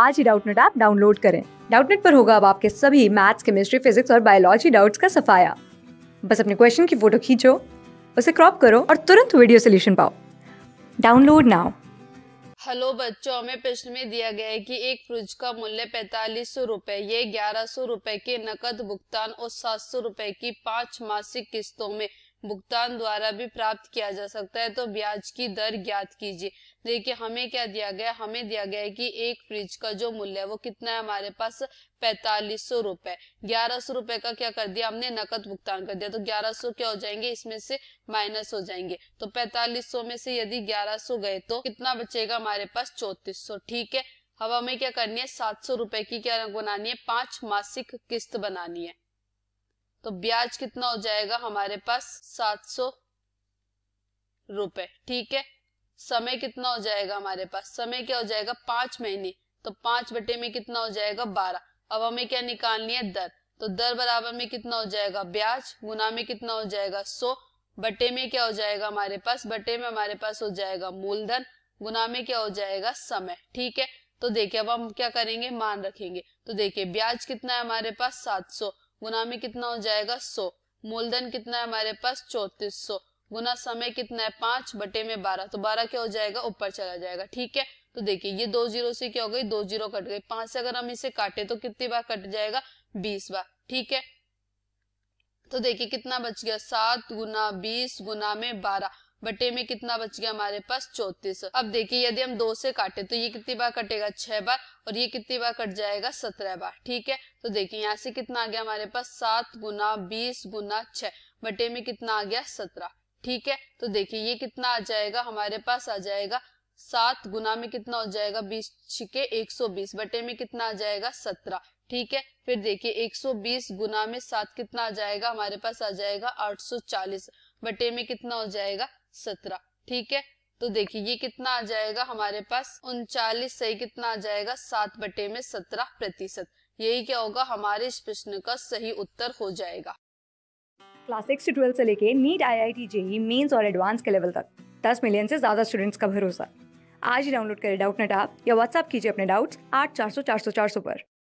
आज ही Doubtnut app download करें डाउटनेट पर होगा अब आपके सभी मैथ्स केमिस्ट्री फिजिक्स और बायोलॉजी डाउट्स का सफाया बस अपने क्वेश्चन की फोटो खींचो उसे क्रॉप करो और तुरंत वीडियो सोल्यूशन पाओ डाउनलोड नाउ हेलो बच्चों हमें प्रश्न में दिया गया है कि एक फ्रिज का मूल्य पैंतालीस सौ रूपए ये ग्यारह सौ रूपए के नकद भुगतान और सात सौ रूपए की पांच मासिक किस्तों में भुगतान द्वारा भी प्राप्त किया जा सकता है तो ब्याज की दर ज्ञात कीजिए देखिए हमें क्या दिया गया हमें दिया गया है कि एक फ्रिज का जो मूल्य है वो कितना है हमारे पास पैतालीस सौ रुपए ग्यारह सौ रुपए का क्या कर दिया हमने नकद भुगतान कर दिया तो ग्यारह सौ क्या हो जाएंगे इसमें से माइनस हो जाएंगे तो पैतालीस सौ में से यदि ग्यारह सौ गए तो कितना बचेगा हमारे पास चौतीस सौ ठीक है अब हमें क्या करनी है सात सौ रुपए की क्या बनानी है पांच मासिक किस्त बनानी है तो ब्याज कितना हो जाएगा हमारे पास सात सौ रुपए ठीक है समय कितना हो जाएगा हमारे पास समय क्या हो जाएगा पांच महीने तो पांच बटे में कितना हो जाएगा बारह अब हमें क्या निकालनी है दर तो दर बराबर में कितना हो जाएगा ब्याज गुना में कितना हो जाएगा सो बटे में क्या हो जाएगा हमारे पास बटे में हमारे पास हो जाएगा मूलधन गुना में क्या हो जाएगा समय ठीक है तो देखिये अब हम क्या करेंगे मान रखेंगे तो देखिये ब्याज कितना है हमारे पास सात सौ गुना में कितना हो जाएगा सौ मूलधन कितना है हमारे पास चौतीस सौ गुना समय कितना है पांच बटे में बारह तो बारह क्या हो जाएगा ऊपर चला जाएगा ठीक है तो देखिए ये दो जीरो से क्या हो गई दो जीरो कट गई पांच से अगर हम इसे काटे तो कितनी बार कट जाएगा बीस बार ठीक है तो देखिए कितना बच गया सात गुना बीस गुना में बारह बटे में कितना बच गया हमारे पास चौतीस अब देखिए यदि हम दो से काटे तो ये कितनी बार कटेगा छह बार और ये कितनी बार कट जाएगा सत्रह बार ठीक है तो देखिए यहाँ से कितना आ गया हमारे पास सात गुना बीस गुना छह बटे में कितना आ गया सत्रह ठीक है तो देखिए ये कितना आ जाएगा हमारे पास आ जाएगा सात गुना में कितना हो जाएगा बीस छिके एक सौ बीस बटे में कितना आ जाएगा सत्रह ठीक है फिर देखिए एक सौ बीस गुना में सात कितना आ जाएगा हमारे पास आ जाएगा आठ सौ चालीस बटे में कितना हो जाएगा सत्रह ठीक है तो देखिए ये कितना आ जाएगा हमारे पास उनचालीस सही कितना आ जाएगा सात बटे में सत्रह प्रतिशत यही क्या होगा हमारे इस प्रश्न का सही उत्तर हो जाएगा क्लास सिक्स से ट्वेल्थ से लेके NEET I I T JEE mains और एडवांस के लेवल तक दस मिलियन से ज्यादा स्टूडेंट्स का भरोसा आज ही डाउनलोड करें डाउट नेट आप या व्हाट्सअप कीजिए अपने डाउट्स आठ चार सौ चार सौ चार सौ पर